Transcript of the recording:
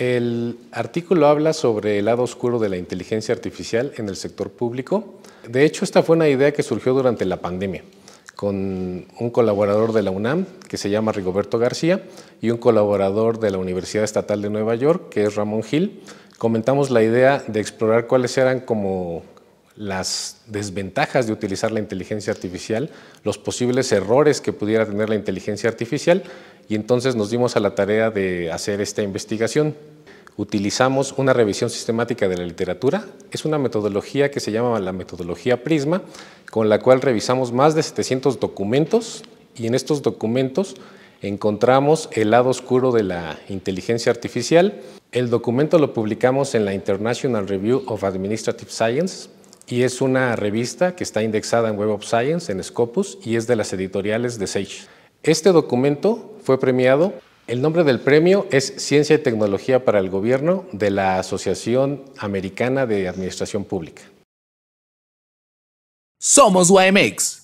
El artículo habla sobre el lado oscuro de la inteligencia artificial en el sector público. De hecho, esta fue una idea que surgió durante la pandemia con un colaborador de la UNAM que se llama Rigoberto García y un colaborador de la Universidad Estatal de Nueva York que es Ramón Gil. Comentamos la idea de explorar cuáles eran como las desventajas de utilizar la inteligencia artificial, los posibles errores que pudiera tener la inteligencia artificial y entonces nos dimos a la tarea de hacer esta investigación. Utilizamos una revisión sistemática de la literatura, es una metodología que se llama la metodología Prisma, con la cual revisamos más de 700 documentos y en estos documentos encontramos el lado oscuro de la inteligencia artificial. El documento lo publicamos en la International Review of Administrative Science y es una revista que está indexada en Web of Science, en Scopus, y es de las editoriales de Sage. Este documento fue premiado. El nombre del premio es Ciencia y Tecnología para el Gobierno de la Asociación Americana de Administración Pública. Somos YMX.